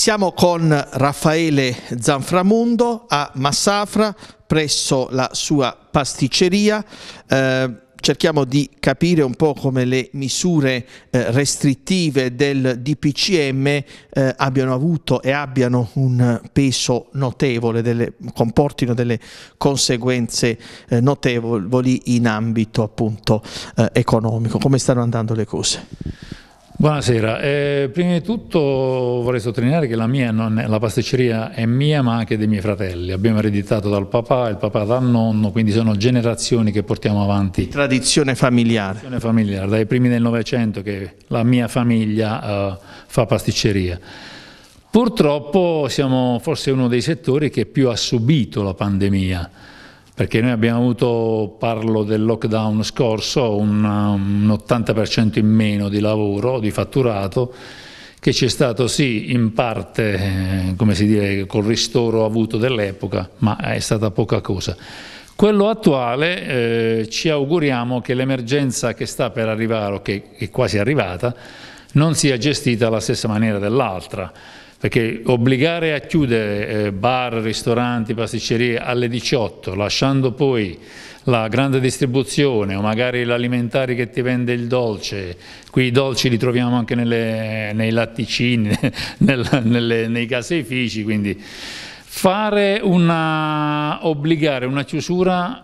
Siamo con Raffaele Zanframundo a Massafra presso la sua pasticceria. Eh, cerchiamo di capire un po' come le misure eh, restrittive del DPCM eh, abbiano avuto e abbiano un peso notevole, delle, comportino delle conseguenze eh, notevoli in ambito appunto eh, economico. Come stanno andando le cose? Buonasera, eh, prima di tutto vorrei sottolineare che la, mia non è, la pasticceria è mia ma anche dei miei fratelli, abbiamo ereditato dal papà, il papà dal nonno, quindi sono generazioni che portiamo avanti. Tradizione familiare. Tradizione familiare, dai primi del Novecento che la mia famiglia eh, fa pasticceria. Purtroppo siamo forse uno dei settori che più ha subito la pandemia, perché noi abbiamo avuto, parlo del lockdown scorso, un, um, un 80% in meno di lavoro, di fatturato, che ci è stato sì in parte, eh, come si dice, col ristoro avuto dell'epoca, ma è stata poca cosa. Quello attuale eh, ci auguriamo che l'emergenza che sta per arrivare o che è quasi arrivata non sia gestita alla stessa maniera dell'altra perché obbligare a chiudere eh, bar, ristoranti, pasticcerie alle 18, lasciando poi la grande distribuzione o magari l'alimentare che ti vende il dolce, qui i dolci li troviamo anche nelle, nei latticini, nel, nelle, nei caseifici, quindi fare una, obbligare una chiusura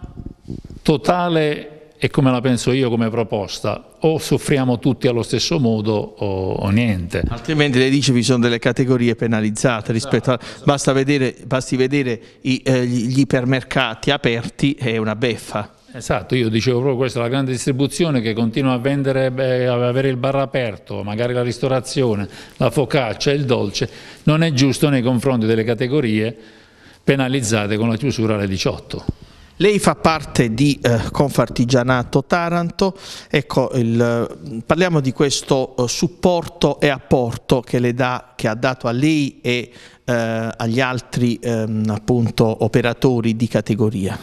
totale e come la penso io come proposta, o soffriamo tutti allo stesso modo o, o niente. Altrimenti lei dice vi sono delle categorie penalizzate rispetto esatto, a... Esatto. Basta vedere, basti vedere i, eh, gli ipermercati aperti, è una beffa. Esatto, io dicevo proprio questa, la grande distribuzione che continua a vendere, beh, avere il bar aperto, magari la ristorazione, la focaccia, il dolce, non è giusto nei confronti delle categorie penalizzate con la chiusura alle 18. Lei fa parte di eh, Confartigianato Taranto, ecco, il, parliamo di questo eh, supporto e apporto che, dà, che, ha dato a lei e eh, agli altri ehm, appunto, operatori di categoria.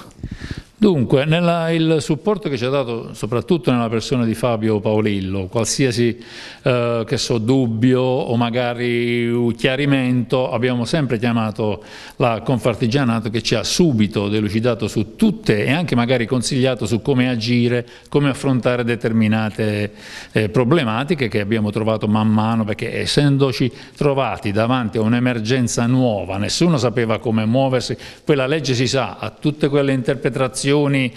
Dunque, nella, il supporto che ci ha dato soprattutto nella persona di Fabio Paolillo, qualsiasi eh, so, dubbio o magari chiarimento, abbiamo sempre chiamato la Confartigianato che ci ha subito delucidato su tutte e anche magari consigliato su come agire, come affrontare determinate eh, problematiche che abbiamo trovato man mano, perché essendoci trovati davanti a un'emergenza nuova, nessuno sapeva come muoversi, quella legge si sa, ha tutte quelle interpretazioni situazioni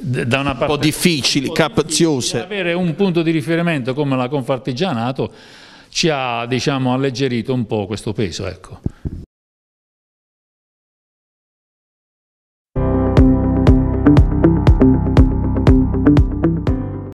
da una parte un po' difficili, un capziose. Avere un punto di riferimento come la Confartigianato ci ha diciamo, alleggerito un po' questo peso. Ecco.